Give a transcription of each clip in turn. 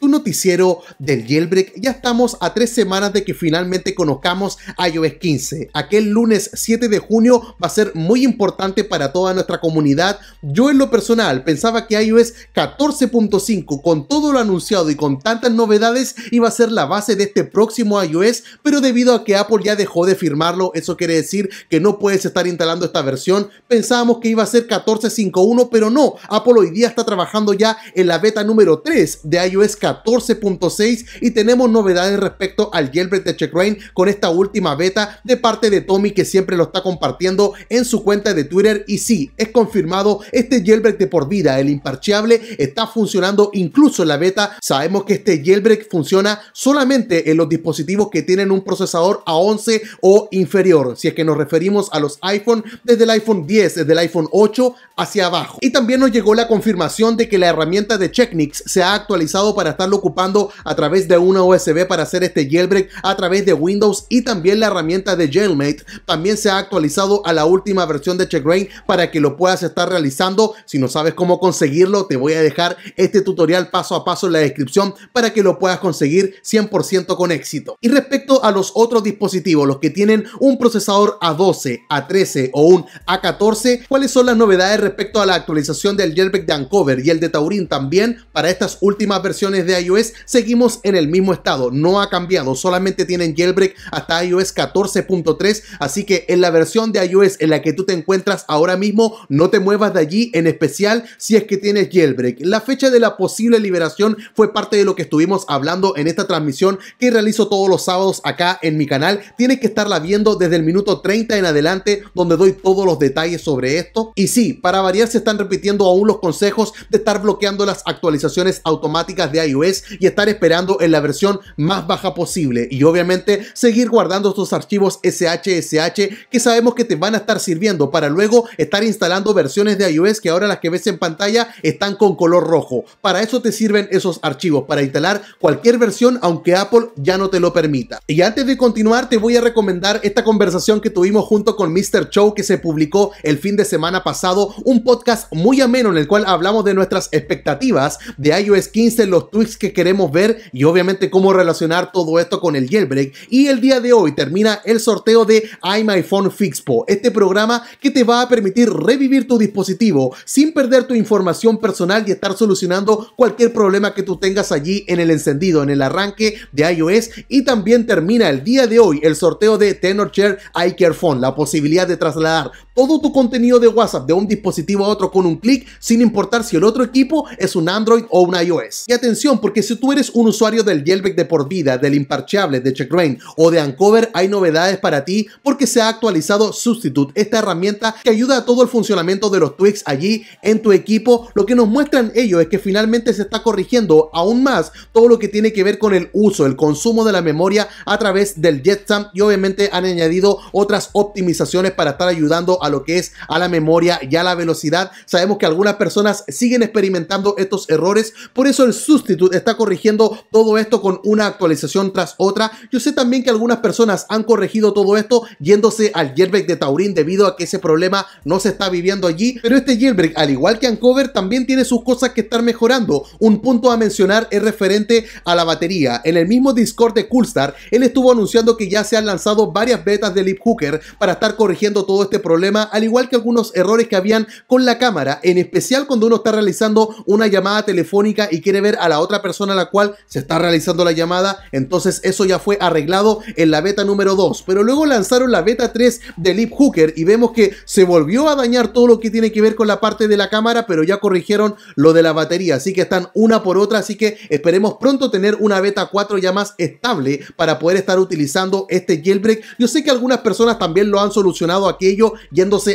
tu noticiero del jailbreak. Ya estamos a tres semanas de que finalmente conozcamos iOS 15. Aquel lunes 7 de junio va a ser muy importante para toda nuestra comunidad. Yo en lo personal pensaba que iOS 14.5 con todo lo anunciado y con tantas novedades iba a ser la base de este próximo iOS, pero debido a que Apple ya dejó de firmarlo, eso quiere decir que no puedes estar instalando esta versión. Pensábamos que iba a ser 14.51, pero no. Apple hoy día está trabajando ya en la beta número 3 de iOS 14. 14.6 y tenemos novedades respecto al jailbreak de Checkrain con esta última beta de parte de Tommy que siempre lo está compartiendo en su cuenta de Twitter y sí, es confirmado este jailbreak de por vida, el imparcheable está funcionando incluso en la beta, sabemos que este jailbreak funciona solamente en los dispositivos que tienen un procesador A11 o inferior, si es que nos referimos a los iPhone desde el iPhone 10, desde el iPhone 8 hacia abajo. Y también nos llegó la confirmación de que la herramienta de Checknix se ha actualizado para estarlo ocupando a través de una USB para hacer este jailbreak a través de Windows y también la herramienta de Jailmate. También se ha actualizado a la última versión de rain para que lo puedas estar realizando. Si no sabes cómo conseguirlo, te voy a dejar este tutorial paso a paso en la descripción para que lo puedas conseguir 100% con éxito. Y respecto a los otros dispositivos, los que tienen un procesador A12, A13 o un A14, ¿cuáles son las novedades respecto a la actualización del jailbreak de Ancover y el de Taurin también para estas últimas versiones de iOS, seguimos en el mismo estado, no ha cambiado, solamente tienen jailbreak hasta iOS 14.3, así que en la versión de iOS en la que tú te encuentras ahora mismo, no te muevas de allí, en especial si es que tienes jailbreak. La fecha de la posible liberación fue parte de lo que estuvimos hablando en esta transmisión que realizo todos los sábados acá en mi canal, tienes que estarla viendo desde el minuto 30 en adelante, donde doy todos los detalles sobre esto. Y sí, para variar se están repitiendo aún los consejos de estar bloqueando las actualizaciones automáticas de iOS y estar esperando en la versión más baja posible. Y obviamente seguir guardando Estos archivos SHSH que sabemos que te van a estar sirviendo para luego estar instalando versiones de iOS que ahora las que ves en pantalla están con color rojo. Para eso te sirven esos archivos, para instalar cualquier versión aunque Apple ya no te lo permita. Y antes de continuar te voy a recomendar esta conversación que tuvimos junto con Mr. Chow que se publicó el fin de semana pasado, un podcast muy ameno en el cual hablamos de nuestras expectativas de iOS 15, los que queremos ver y obviamente cómo relacionar todo esto con el jailbreak. Y el día de hoy termina el sorteo de iMyPhone Fixpo, este programa que te va a permitir revivir tu dispositivo sin perder tu información personal y estar solucionando cualquier problema que tú tengas allí en el encendido, en el arranque de iOS. Y también termina el día de hoy el sorteo de TenorShare Phone, la posibilidad de trasladar todo tu contenido de WhatsApp de un dispositivo a otro con un clic, sin importar si el otro equipo es un Android o un iOS. Y atención, porque si tú eres un usuario del Yelbeck de por vida, del Imparchable, de Checkrain o de Ancover, hay novedades para ti porque se ha actualizado Substitute, esta herramienta que ayuda a todo el funcionamiento de los tweaks allí en tu equipo. Lo que nos muestran ellos es que finalmente se está corrigiendo aún más todo lo que tiene que ver con el uso, el consumo de la memoria a través del Jetsam y obviamente han añadido otras optimizaciones para estar ayudando a lo que es a la memoria y a la velocidad. Sabemos que algunas personas siguen experimentando estos errores, por eso el Substitute está corrigiendo todo esto con una actualización tras otra. Yo sé también que algunas personas han corregido todo esto yéndose al jailbreak de Taurin debido a que ese problema no se está viviendo allí, pero este jailbreak, al igual que Uncover, también tiene sus cosas que estar mejorando. Un punto a mencionar es referente a la batería. En el mismo Discord de Coolstar, él estuvo anunciando que ya se han lanzado varias betas de Lip Hooker para estar corrigiendo todo este problema al igual que algunos errores que habían con la cámara, en especial cuando uno está realizando una llamada telefónica y quiere ver a la otra persona a la cual se está realizando la llamada, entonces eso ya fue arreglado en la beta número 2. Pero luego lanzaron la beta 3 de Leap Hooker y vemos que se volvió a dañar todo lo que tiene que ver con la parte de la cámara, pero ya corrigieron lo de la batería, así que están una por otra, así que esperemos pronto tener una beta 4 ya más estable para poder estar utilizando este jailbreak. Yo sé que algunas personas también lo han solucionado aquello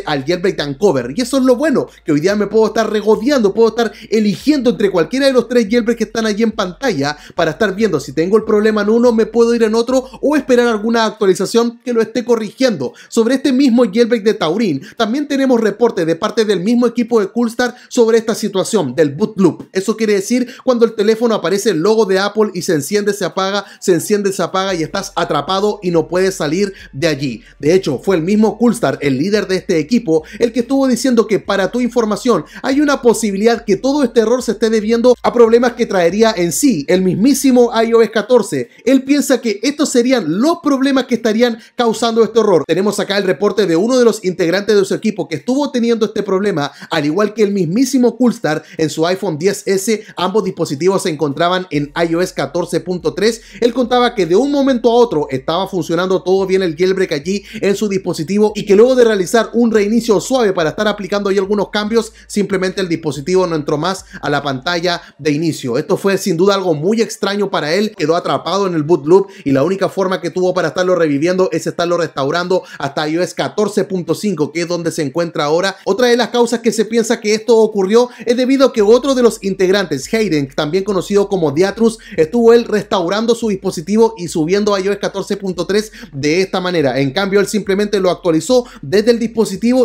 al jailbreak de cover. Y eso es lo bueno, que hoy día me puedo estar regodeando, puedo estar eligiendo entre cualquiera de los tres jailbreaks que están allí en pantalla para estar viendo si tengo el problema en uno, me puedo ir en otro o esperar alguna actualización que lo esté corrigiendo. Sobre este mismo jailbreak de Taurin, también tenemos reporte de parte del mismo equipo de Coolstar sobre esta situación del boot loop. Eso quiere decir cuando el teléfono aparece el logo de Apple y se enciende, se apaga, se enciende, se apaga y estás atrapado y no puedes salir de allí. De hecho, fue el mismo Coolstar, el líder de este equipo, el que estuvo diciendo que para tu información hay una posibilidad que todo este error se esté debiendo a problemas que traería en sí el mismísimo iOS 14. Él piensa que estos serían los problemas que estarían causando este error. Tenemos acá el reporte de uno de los integrantes de su equipo que estuvo teniendo este problema, al igual que el mismísimo Coolstar en su iPhone 10S, ambos dispositivos se encontraban en iOS 14.3. Él contaba que de un momento a otro estaba funcionando todo bien el jailbreak allí en su dispositivo y que luego de realizar un reinicio suave para estar aplicando ahí algunos cambios, simplemente el dispositivo no entró más a la pantalla de inicio. Esto fue sin duda algo muy extraño para él, quedó atrapado en el boot loop y la única forma que tuvo para estarlo reviviendo es estarlo restaurando hasta iOS 14.5, que es donde se encuentra ahora. Otra de las causas que se piensa que esto ocurrió es debido a que otro de los integrantes, Hayden, también conocido como Diatrus, estuvo él restaurando su dispositivo y subiendo a iOS 14.3 de esta manera. En cambio, él simplemente lo actualizó desde el dispositivo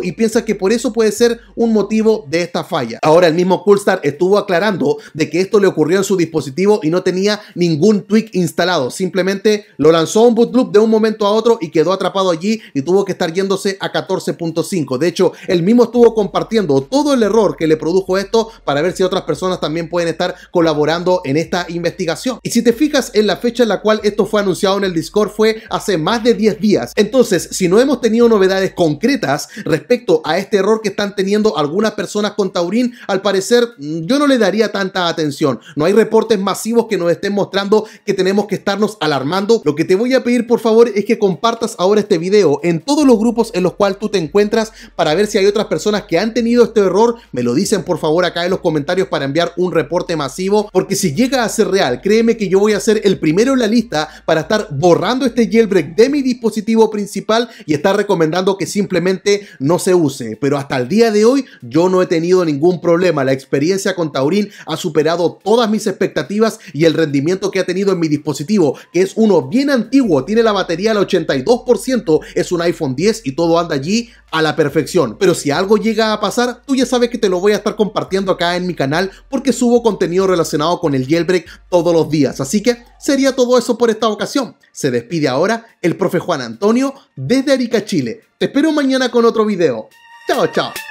y piensa que por eso puede ser un motivo de esta falla. Ahora el mismo Coolstar estuvo aclarando de que esto le ocurrió en su dispositivo y no tenía ningún tweak instalado, simplemente lo lanzó a un bootloop de un momento a otro y quedó atrapado allí y tuvo que estar yéndose a 14.5. De hecho, el mismo estuvo compartiendo todo el error que le produjo esto para ver si otras personas también pueden estar colaborando en esta investigación. Y si te fijas en la fecha en la cual esto fue anunciado en el Discord fue hace más de 10 días. Entonces, si no hemos tenido novedades concretas, respecto a este error que están teniendo algunas personas con Taurín, al parecer mm, yo no le daría tanta atención. No hay reportes masivos que nos estén mostrando que tenemos que estarnos alarmando. Lo que te voy a pedir por favor es que compartas ahora este video en todos los grupos en los cuales tú te encuentras para ver si hay otras personas que han tenido este error. Me lo dicen por favor acá en los comentarios para enviar un reporte masivo, porque si llega a ser real, créeme que yo voy a ser el primero en la lista para estar borrando este jailbreak de mi dispositivo principal y estar recomendando que simplemente no se use, pero hasta el día de hoy yo no he tenido ningún problema. La experiencia con Taurín ha superado todas mis expectativas y el rendimiento que ha tenido en mi dispositivo, que es uno bien antiguo, tiene la batería al 82%, es un iPhone 10 y todo anda allí a la perfección. Pero si algo llega a pasar, tú ya sabes que te lo voy a estar compartiendo acá en mi canal porque subo contenido relacionado con el jailbreak todos los días. Así que sería todo eso por esta ocasión. Se despide ahora el profe Juan Antonio desde Arica, Chile. Te espero mañana con otro video. Chao, chao.